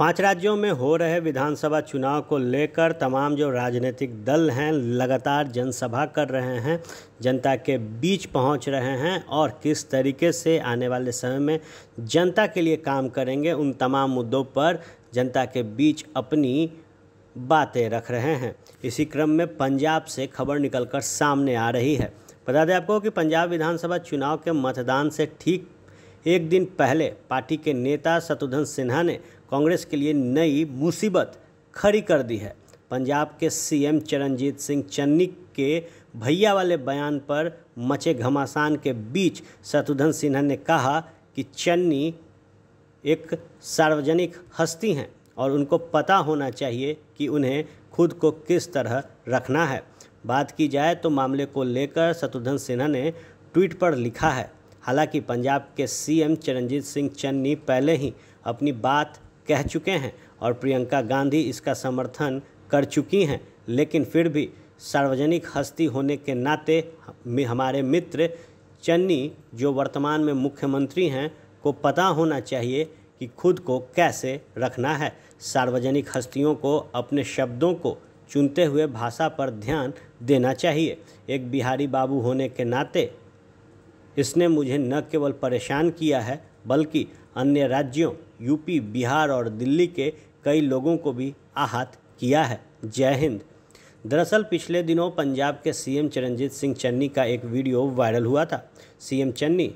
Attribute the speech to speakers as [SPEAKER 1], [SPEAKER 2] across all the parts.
[SPEAKER 1] पांच राज्यों में हो रहे विधानसभा चुनाव को लेकर तमाम जो राजनीतिक दल हैं लगातार जनसभा कर रहे हैं जनता के बीच पहुंच रहे हैं और किस तरीके से आने वाले समय में जनता के लिए काम करेंगे उन तमाम मुद्दों पर जनता के बीच अपनी बातें रख रहे हैं इसी क्रम में पंजाब से खबर निकलकर सामने आ रही है बता दें आपको कि पंजाब विधानसभा चुनाव के मतदान से ठीक एक दिन पहले पार्टी के नेता शत्रुघ्न सिन्हा ने कांग्रेस के लिए नई मुसीबत खड़ी कर दी है पंजाब के सीएम चरणजीत सिंह चन्नी के भैया वाले बयान पर मचे घमासान के बीच शत्रुघ्न सिन्हा ने कहा कि चन्नी एक सार्वजनिक हस्ती हैं और उनको पता होना चाहिए कि उन्हें खुद को किस तरह रखना है बात की जाए तो मामले को लेकर शत्रुघ्न सिन्हा ने ट्वीट पर लिखा है हालांकि पंजाब के सीएम चरणजीत सिंह चन्नी पहले ही अपनी बात कह चुके हैं और प्रियंका गांधी इसका समर्थन कर चुकी हैं लेकिन फिर भी सार्वजनिक हस्ती होने के नाते हमारे मित्र चन्नी जो वर्तमान में मुख्यमंत्री हैं को पता होना चाहिए कि खुद को कैसे रखना है सार्वजनिक हस्तियों को अपने शब्दों को चुनते हुए भाषा पर ध्यान देना चाहिए एक बिहारी बाबू होने के नाते इसने मुझे न केवल परेशान किया है बल्कि अन्य राज्यों यूपी बिहार और दिल्ली के कई लोगों को भी आहत किया है जय हिंद दरअसल पिछले दिनों पंजाब के सीएम चरणजीत सिंह चन्नी का एक वीडियो वायरल हुआ था सीएम चन्नी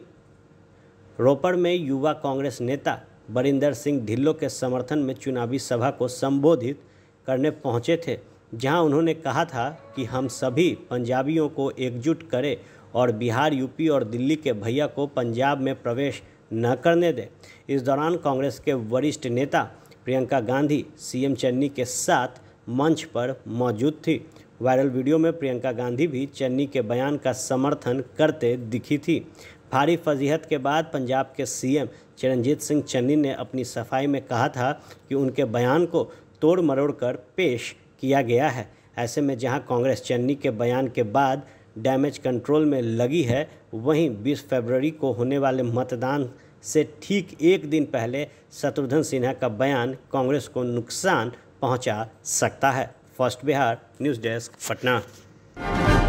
[SPEAKER 1] रोपड़ में युवा कांग्रेस नेता बरिंदर सिंह ढिल्लो के समर्थन में चुनावी सभा को संबोधित करने पहुंचे थे जहां उन्होंने कहा था कि हम सभी पंजाबियों को एकजुट करें और बिहार यूपी और दिल्ली के भैया को पंजाब में प्रवेश न करने दें इस दौरान कांग्रेस के वरिष्ठ नेता प्रियंका गांधी सीएम चन्नी के साथ मंच पर मौजूद थी वायरल वीडियो में प्रियंका गांधी भी चन्नी के बयान का समर्थन करते दिखी थी भारी फजीहत के बाद पंजाब के सीएम चरणजीत सिंह चन्नी ने अपनी सफाई में कहा था कि उनके बयान को तोड़ मरोड़ कर पेश किया गया है ऐसे में जहां कांग्रेस चन्नी के बयान के बाद डैमेज कंट्रोल में लगी है वहीं 20 फरवरी को होने वाले मतदान से ठीक एक दिन पहले शत्रुघ्न सिन्हा का बयान कांग्रेस को नुकसान पहुंचा सकता है first Bihar news desk Patna